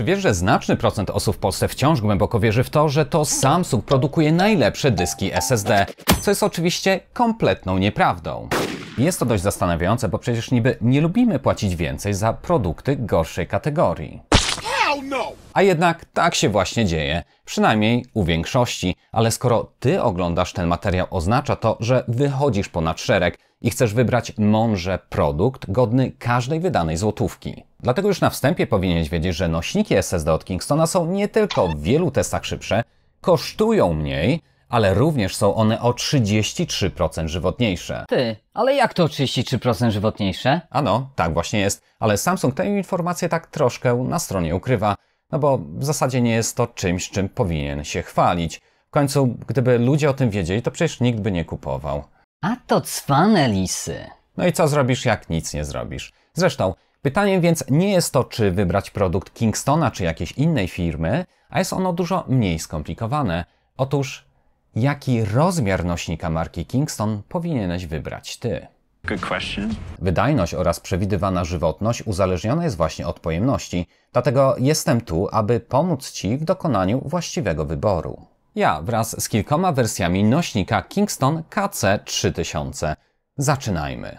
Czy wiesz, że znaczny procent osób w Polsce wciąż głęboko wierzy w to, że to Samsung produkuje najlepsze dyski SSD, co jest oczywiście kompletną nieprawdą. Jest to dość zastanawiające, bo przecież niby nie lubimy płacić więcej za produkty gorszej kategorii. No. A jednak tak się właśnie dzieje, przynajmniej u większości. Ale skoro ty oglądasz ten materiał, oznacza to, że wychodzisz ponad szereg i chcesz wybrać mądrze produkt godny każdej wydanej złotówki. Dlatego już na wstępie powinieneś wiedzieć, że nośniki SSD od Kingstona są nie tylko w wielu testach szybsze, kosztują mniej, ale również są one o 33% żywotniejsze. Ty, ale jak to 33% żywotniejsze? Ano, tak właśnie jest, ale Samsung tę informację tak troszkę na stronie ukrywa, no bo w zasadzie nie jest to czymś, czym powinien się chwalić. W końcu, gdyby ludzie o tym wiedzieli, to przecież nikt by nie kupował. A to cwane lisy. No i co zrobisz, jak nic nie zrobisz? Zresztą, pytaniem więc nie jest to, czy wybrać produkt Kingstona czy jakiejś innej firmy, a jest ono dużo mniej skomplikowane. Otóż Jaki rozmiar nośnika marki Kingston powinieneś wybrać ty? Wydajność oraz przewidywana żywotność uzależniona jest właśnie od pojemności, dlatego jestem tu, aby pomóc Ci w dokonaniu właściwego wyboru. Ja wraz z kilkoma wersjami nośnika Kingston KC3000. Zaczynajmy.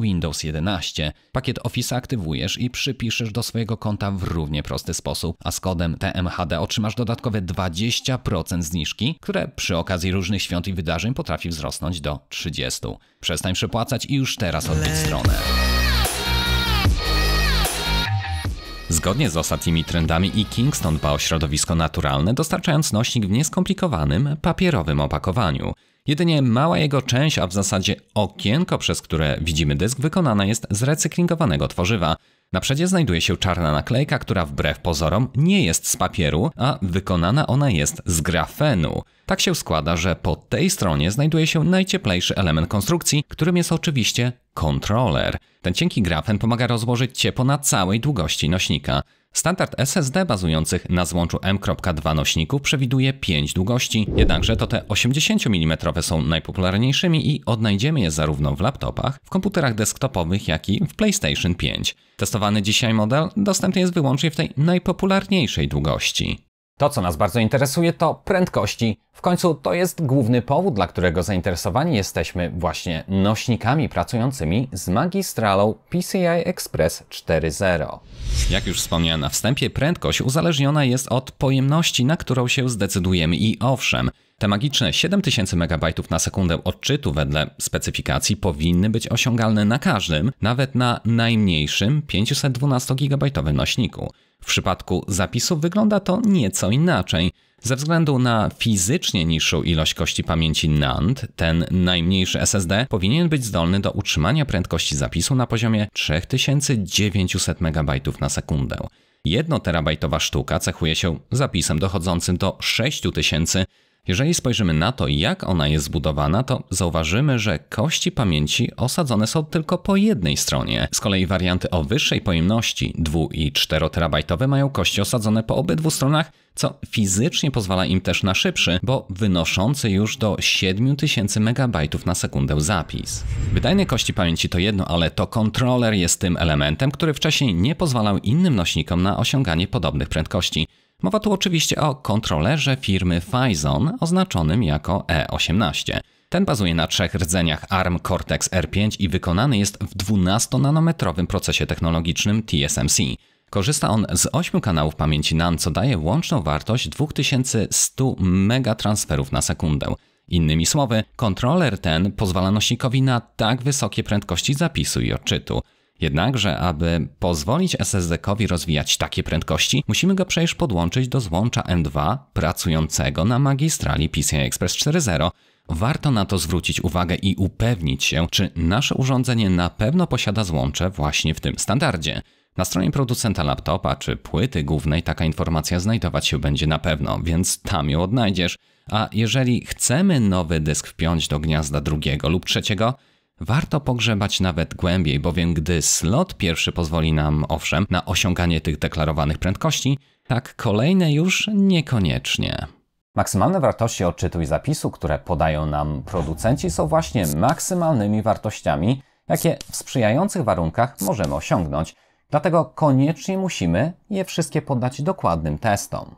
Windows 11. Pakiet Office aktywujesz i przypiszesz do swojego konta w równie prosty sposób, a z kodem TMHD otrzymasz dodatkowe 20% zniżki, które przy okazji różnych świąt i wydarzeń potrafi wzrosnąć do 30%. Przestań przepłacać i już teraz odbić stronę. Zgodnie z ostatnimi trendami i Kingston dba o środowisko naturalne, dostarczając nośnik w nieskomplikowanym, papierowym opakowaniu. Jedynie mała jego część, a w zasadzie okienko, przez które widzimy dysk, wykonana jest z recyklingowanego tworzywa. Na przedzie znajduje się czarna naklejka, która wbrew pozorom nie jest z papieru, a wykonana ona jest z grafenu. Tak się składa, że po tej stronie znajduje się najcieplejszy element konstrukcji, którym jest oczywiście kontroler. Ten cienki grafen pomaga rozłożyć ciepło na całej długości nośnika. Standard SSD bazujących na złączu M.2 nośników przewiduje 5 długości, jednakże to te 80 mm są najpopularniejszymi i odnajdziemy je zarówno w laptopach, w komputerach desktopowych, jak i w PlayStation 5. Testowany dzisiaj model dostępny jest wyłącznie w tej najpopularniejszej długości. To, co nas bardzo interesuje, to prędkości. W końcu to jest główny powód, dla którego zainteresowani jesteśmy właśnie nośnikami pracującymi z magistralą PCI Express 4.0. Jak już wspomniałem na wstępie, prędkość uzależniona jest od pojemności, na którą się zdecydujemy i owszem, te magiczne 7000 MB na sekundę odczytu wedle specyfikacji powinny być osiągalne na każdym, nawet na najmniejszym 512 GB nośniku. W przypadku zapisów wygląda to nieco inaczej. Ze względu na fizycznie niższą ilość kości pamięci NAND, ten najmniejszy SSD powinien być zdolny do utrzymania prędkości zapisu na poziomie 3900 MB na sekundę. terabajtowa sztuka cechuje się zapisem dochodzącym do 6000 jeżeli spojrzymy na to, jak ona jest zbudowana, to zauważymy, że kości pamięci osadzone są tylko po jednej stronie. Z kolei warianty o wyższej pojemności 2 i 4 terabajtowe mają kości osadzone po obydwu stronach, co fizycznie pozwala im też na szybszy, bo wynoszący już do 7000 MB na sekundę zapis. Wydajne kości pamięci to jedno, ale to kontroler jest tym elementem, który wcześniej nie pozwalał innym nośnikom na osiąganie podobnych prędkości. Mowa tu oczywiście o kontrolerze firmy Fizon oznaczonym jako E18. Ten bazuje na trzech rdzeniach ARM Cortex R5 i wykonany jest w 12-nanometrowym procesie technologicznym TSMC. Korzysta on z 8 kanałów pamięci NAND, co daje łączną wartość 2100 megatransferów na sekundę. Innymi słowy, kontroler ten pozwala nośnikowi na tak wysokie prędkości zapisu i odczytu. Jednakże, aby pozwolić SSD-kowi rozwijać takie prędkości, musimy go przecież podłączyć do złącza M2 pracującego na magistrali PCI Express 4.0. Warto na to zwrócić uwagę i upewnić się, czy nasze urządzenie na pewno posiada złącze właśnie w tym standardzie. Na stronie producenta laptopa czy płyty głównej taka informacja znajdować się będzie na pewno, więc tam ją odnajdziesz. A jeżeli chcemy nowy dysk wpiąć do gniazda drugiego lub trzeciego, Warto pogrzebać nawet głębiej, bowiem gdy slot pierwszy pozwoli nam, owszem, na osiąganie tych deklarowanych prędkości, tak kolejne już niekoniecznie. Maksymalne wartości odczytu i zapisu, które podają nam producenci, są właśnie maksymalnymi wartościami, jakie w sprzyjających warunkach możemy osiągnąć. Dlatego koniecznie musimy je wszystkie poddać dokładnym testom.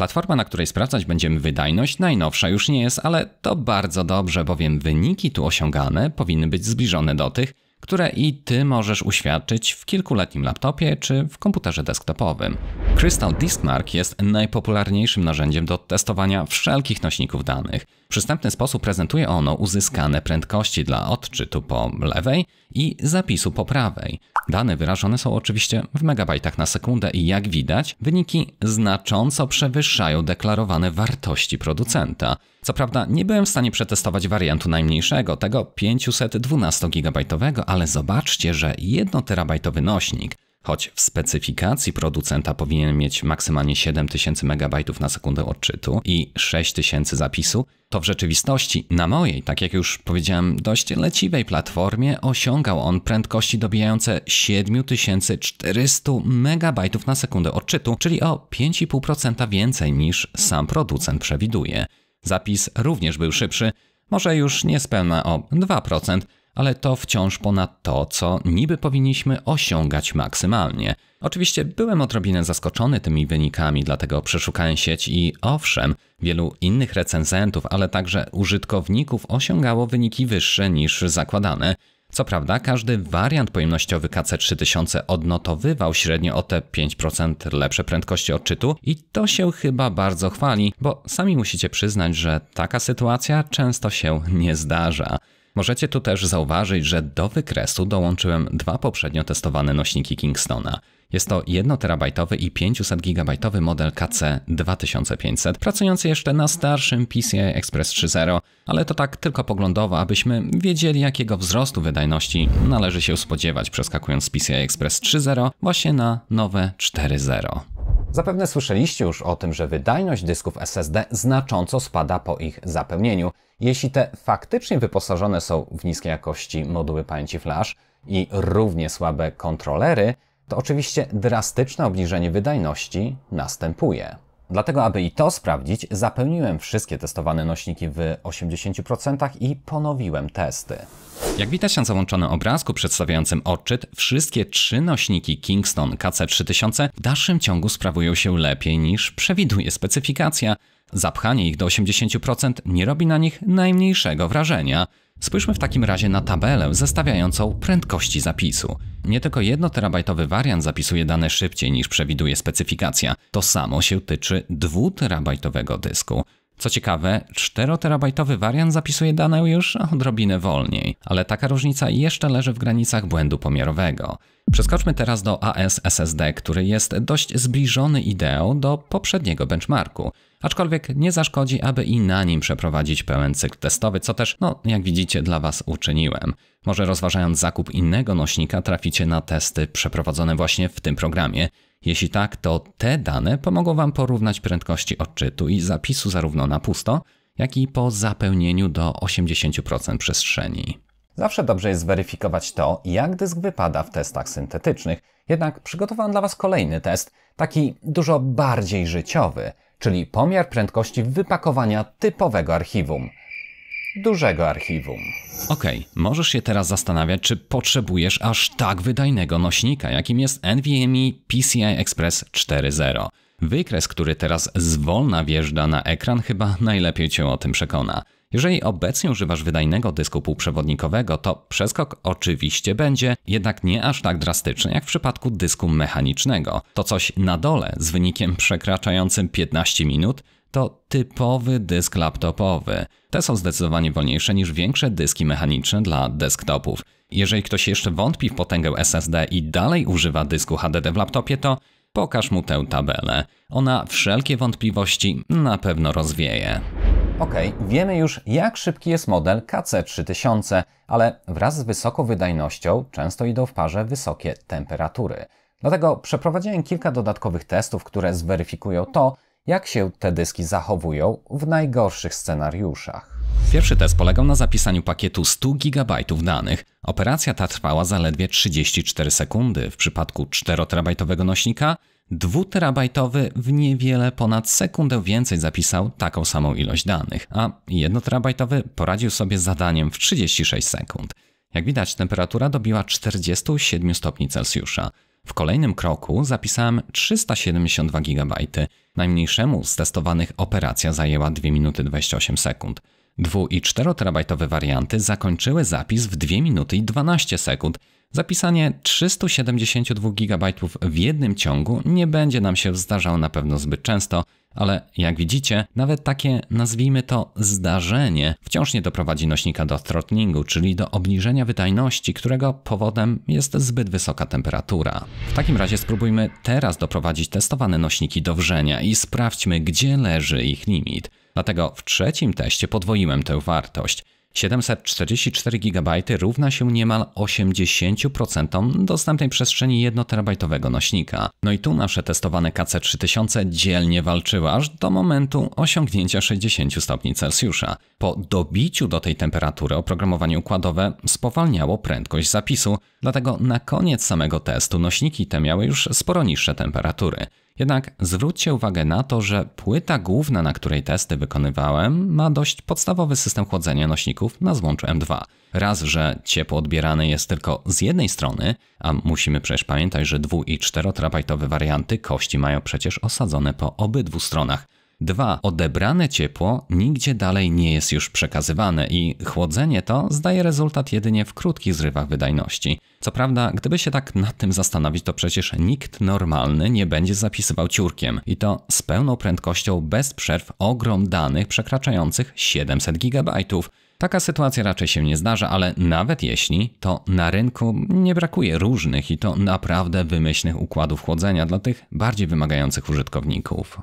Platforma, na której sprawdzać będziemy wydajność, najnowsza już nie jest, ale to bardzo dobrze, bowiem wyniki tu osiągane powinny być zbliżone do tych, które i Ty możesz uświadczyć w kilkuletnim laptopie czy w komputerze desktopowym. Crystal Diskmark jest najpopularniejszym narzędziem do testowania wszelkich nośników danych. W przystępny sposób prezentuje ono uzyskane prędkości dla odczytu po lewej i zapisu po prawej. Dane wyrażone są oczywiście w megabajtach na sekundę i jak widać, wyniki znacząco przewyższają deklarowane wartości producenta. Co prawda nie byłem w stanie przetestować wariantu najmniejszego, tego 512 GB, ale zobaczcie, że 1 terabajtowy nośnik, choć w specyfikacji producenta powinien mieć maksymalnie 7000 MB na sekundę odczytu i 6000 zapisu, to w rzeczywistości na mojej, tak jak już powiedziałem, dość leciwej platformie osiągał on prędkości dobijające 7400 MB na sekundę odczytu, czyli o 5,5% więcej niż sam producent przewiduje. Zapis również był szybszy, może już niespełna o 2%, ale to wciąż ponad to, co niby powinniśmy osiągać maksymalnie. Oczywiście byłem odrobinę zaskoczony tymi wynikami, dlatego przeszukałem sieć i owszem, wielu innych recenzentów, ale także użytkowników osiągało wyniki wyższe niż zakładane. Co prawda, każdy wariant pojemnościowy KC3000 odnotowywał średnio o te 5% lepsze prędkości odczytu i to się chyba bardzo chwali, bo sami musicie przyznać, że taka sytuacja często się nie zdarza. Możecie tu też zauważyć, że do wykresu dołączyłem dwa poprzednio testowane nośniki Kingstona – jest to 1TB i 500GB model KC2500, pracujący jeszcze na starszym PCI Express 3.0, ale to tak tylko poglądowo, abyśmy wiedzieli jakiego wzrostu wydajności należy się spodziewać przeskakując z PCI Express 3.0 właśnie na nowe 4.0. Zapewne słyszeliście już o tym, że wydajność dysków SSD znacząco spada po ich zapełnieniu. Jeśli te faktycznie wyposażone są w niskiej jakości moduły pamięci flash i równie słabe kontrolery, to oczywiście drastyczne obniżenie wydajności następuje. Dlatego, aby i to sprawdzić, zapełniłem wszystkie testowane nośniki w 80% i ponowiłem testy. Jak widać na załączonym obrazku przedstawiającym odczyt, wszystkie trzy nośniki Kingston KC3000 w dalszym ciągu sprawują się lepiej niż przewiduje specyfikacja. Zapchanie ich do 80% nie robi na nich najmniejszego wrażenia. Spójrzmy w takim razie na tabelę zestawiającą prędkości zapisu. Nie tylko 1-terabajtowy wariant zapisuje dane szybciej niż przewiduje specyfikacja. To samo się tyczy 2-terabajtowego dysku. Co ciekawe, 4-terabajtowy wariant zapisuje dane już odrobinę wolniej, ale taka różnica jeszcze leży w granicach błędu pomiarowego. Przeskoczmy teraz do AS SSD, który jest dość zbliżony ideą do poprzedniego benchmarku aczkolwiek nie zaszkodzi, aby i na nim przeprowadzić pełen cykl testowy, co też, no jak widzicie, dla Was uczyniłem. Może rozważając zakup innego nośnika traficie na testy przeprowadzone właśnie w tym programie. Jeśli tak, to te dane pomogą Wam porównać prędkości odczytu i zapisu zarówno na pusto, jak i po zapełnieniu do 80% przestrzeni. Zawsze dobrze jest zweryfikować to, jak dysk wypada w testach syntetycznych. Jednak przygotowałem dla Was kolejny test, taki dużo bardziej życiowy – czyli pomiar prędkości wypakowania typowego archiwum. Dużego archiwum. Okej, okay, możesz się teraz zastanawiać, czy potrzebujesz aż tak wydajnego nośnika, jakim jest NVMe PCI Express 4.0. Wykres, który teraz zwolna wjeżdża na ekran, chyba najlepiej cię o tym przekona. Jeżeli obecnie używasz wydajnego dysku półprzewodnikowego, to przeskok oczywiście będzie, jednak nie aż tak drastyczny jak w przypadku dysku mechanicznego. To coś na dole z wynikiem przekraczającym 15 minut to typowy dysk laptopowy. Te są zdecydowanie wolniejsze niż większe dyski mechaniczne dla desktopów. Jeżeli ktoś jeszcze wątpi w potęgę SSD i dalej używa dysku HDD w laptopie, to pokaż mu tę tabelę. Ona wszelkie wątpliwości na pewno rozwieje. Ok, wiemy już jak szybki jest model KC3000, ale wraz z wysoką wydajnością często idą w parze wysokie temperatury. Dlatego przeprowadziłem kilka dodatkowych testów, które zweryfikują to, jak się te dyski zachowują w najgorszych scenariuszach. Pierwszy test polegał na zapisaniu pakietu 100 GB danych. Operacja ta trwała zaledwie 34 sekundy w przypadku 4 terabajtowego nośnika Dwuterabajtowy w niewiele ponad sekundę więcej zapisał taką samą ilość danych, a jednoterabajtowy poradził sobie z zadaniem w 36 sekund. Jak widać, temperatura dobiła 47 stopni Celsjusza. W kolejnym kroku zapisałem 372 GB. Najmniejszemu z testowanych operacja zajęła 2 minuty 28 sekund. 2 i 4 terabajtowe warianty zakończyły zapis w 2 minuty i 12 sekund, Zapisanie 372 GB w jednym ciągu nie będzie nam się zdarzało na pewno zbyt często, ale jak widzicie, nawet takie nazwijmy to zdarzenie wciąż nie doprowadzi nośnika do throttlingu, czyli do obniżenia wydajności, którego powodem jest zbyt wysoka temperatura. W takim razie spróbujmy teraz doprowadzić testowane nośniki do wrzenia i sprawdźmy, gdzie leży ich limit. Dlatego w trzecim teście podwoiłem tę wartość. 744 GB równa się niemal 80% dostępnej przestrzeni 1 terabajtowego nośnika. No i tu nasze testowane KC3000 dzielnie walczyło aż do momentu osiągnięcia 60 stopni Celsjusza. Po dobiciu do tej temperatury oprogramowanie układowe spowalniało prędkość zapisu, dlatego na koniec samego testu nośniki te miały już sporo niższe temperatury. Jednak zwróćcie uwagę na to, że płyta główna, na której testy wykonywałem, ma dość podstawowy system chłodzenia nośników na złączu M2. Raz, że ciepło odbierane jest tylko z jednej strony, a musimy przecież pamiętać, że 2 i 4 terabajtowe warianty kości mają przecież osadzone po obydwu stronach. 2. Odebrane ciepło nigdzie dalej nie jest już przekazywane i chłodzenie to zdaje rezultat jedynie w krótkich zrywach wydajności. Co prawda, gdyby się tak nad tym zastanowić, to przecież nikt normalny nie będzie zapisywał ciurkiem i to z pełną prędkością bez przerw ogrom danych przekraczających 700 GB. Taka sytuacja raczej się nie zdarza, ale nawet jeśli, to na rynku nie brakuje różnych i to naprawdę wymyślnych układów chłodzenia dla tych bardziej wymagających użytkowników.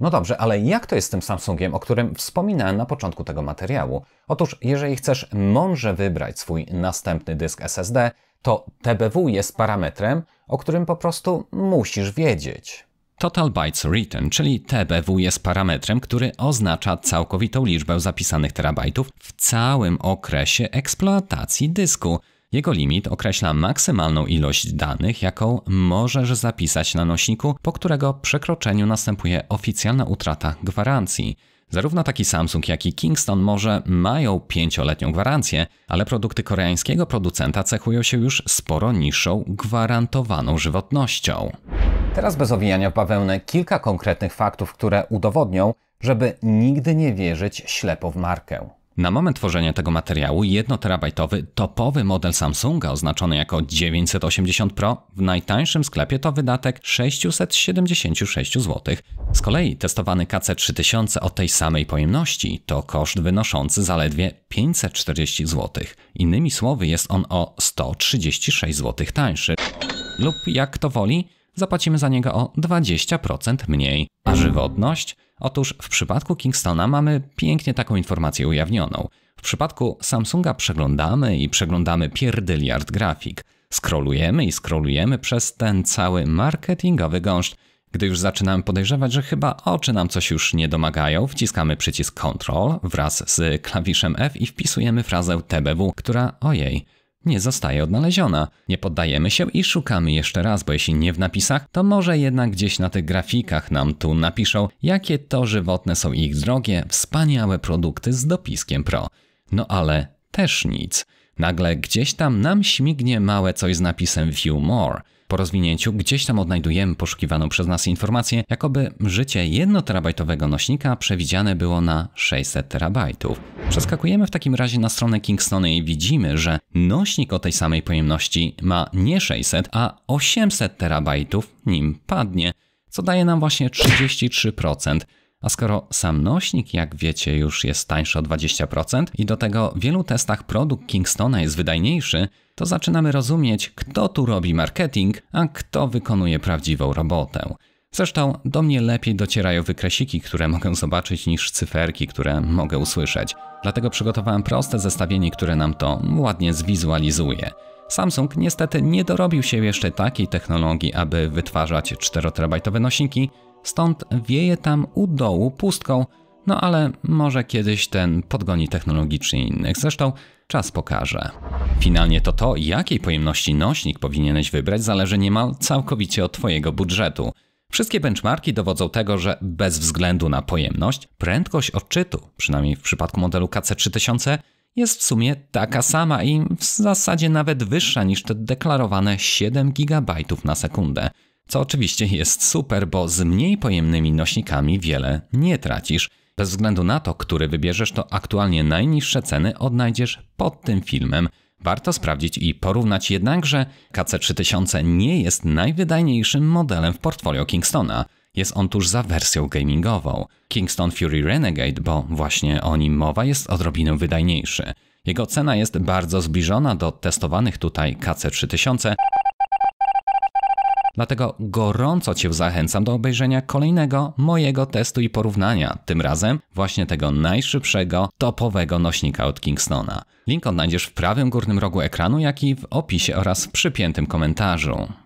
No dobrze, ale jak to jest z tym Samsungiem, o którym wspominałem na początku tego materiału? Otóż, jeżeli chcesz mądrze wybrać swój następny dysk SSD, to TBW jest parametrem, o którym po prostu musisz wiedzieć. Total Bytes Written, czyli TBW jest parametrem, który oznacza całkowitą liczbę zapisanych terabajtów w całym okresie eksploatacji dysku. Jego limit określa maksymalną ilość danych, jaką możesz zapisać na nośniku, po którego przekroczeniu następuje oficjalna utrata gwarancji. Zarówno taki Samsung, jak i Kingston może mają pięcioletnią gwarancję, ale produkty koreańskiego producenta cechują się już sporo niższą gwarantowaną żywotnością. Teraz bez owijania w bawełnę kilka konkretnych faktów, które udowodnią, żeby nigdy nie wierzyć ślepo w markę. Na moment tworzenia tego materiału 1TB topowy model Samsunga oznaczony jako 980 Pro w najtańszym sklepie to wydatek 676 zł. Z kolei testowany KC3000 o tej samej pojemności to koszt wynoszący zaledwie 540 zł. Innymi słowy jest on o 136 zł tańszy lub jak to woli zapłacimy za niego o 20% mniej. A żywotność? Otóż w przypadku Kingstona mamy pięknie taką informację ujawnioną. W przypadku Samsunga przeglądamy i przeglądamy pierdyliard grafik. Skrolujemy i skrolujemy przez ten cały marketingowy gąszcz. Gdy już zaczynamy podejrzewać, że chyba oczy nam coś już nie domagają, wciskamy przycisk Ctrl wraz z klawiszem F i wpisujemy frazę TBW, która ojej, nie zostaje odnaleziona. Nie poddajemy się i szukamy jeszcze raz, bo jeśli nie w napisach, to może jednak gdzieś na tych grafikach nam tu napiszą, jakie to żywotne są ich drogie, wspaniałe produkty z dopiskiem pro. No ale też nic. Nagle gdzieś tam nam śmignie małe coś z napisem View More. Po rozwinięciu gdzieś tam odnajdujemy poszukiwaną przez nas informację, jakoby życie 1 terabajtowego nośnika przewidziane było na 600 terabajtów. Przeskakujemy w takim razie na stronę Kingstony i widzimy, że nośnik o tej samej pojemności ma nie 600, a 800 terabajtów nim padnie, co daje nam właśnie 33%. A skoro sam nośnik, jak wiecie, już jest tańszy o 20% i do tego w wielu testach produkt Kingstona jest wydajniejszy, to zaczynamy rozumieć, kto tu robi marketing, a kto wykonuje prawdziwą robotę. Zresztą do mnie lepiej docierają wykresiki, które mogę zobaczyć, niż cyferki, które mogę usłyszeć. Dlatego przygotowałem proste zestawienie, które nam to ładnie zwizualizuje. Samsung niestety nie dorobił się jeszcze takiej technologii, aby wytwarzać 4 nośniki, stąd wieje tam u dołu pustką, no ale może kiedyś ten podgoni technologicznie innych. Zresztą czas pokaże. Finalnie to to, jakiej pojemności nośnik powinieneś wybrać, zależy niemal całkowicie od Twojego budżetu. Wszystkie benchmarki dowodzą tego, że bez względu na pojemność, prędkość odczytu, przynajmniej w przypadku modelu KC3000, jest w sumie taka sama i w zasadzie nawet wyższa niż te deklarowane 7 GB na sekundę. Co oczywiście jest super, bo z mniej pojemnymi nośnikami wiele nie tracisz. Bez względu na to, który wybierzesz, to aktualnie najniższe ceny odnajdziesz pod tym filmem. Warto sprawdzić i porównać jednakże KC3000 nie jest najwydajniejszym modelem w portfolio Kingstona. Jest on tuż za wersją gamingową. Kingston Fury Renegade, bo właśnie o nim mowa, jest odrobinę wydajniejszy. Jego cena jest bardzo zbliżona do testowanych tutaj KC3000. Dlatego gorąco Cię zachęcam do obejrzenia kolejnego mojego testu i porównania, tym razem właśnie tego najszybszego, topowego nośnika od Kingstona. Link odnajdziesz w prawym górnym rogu ekranu, jak i w opisie oraz przypiętym komentarzu.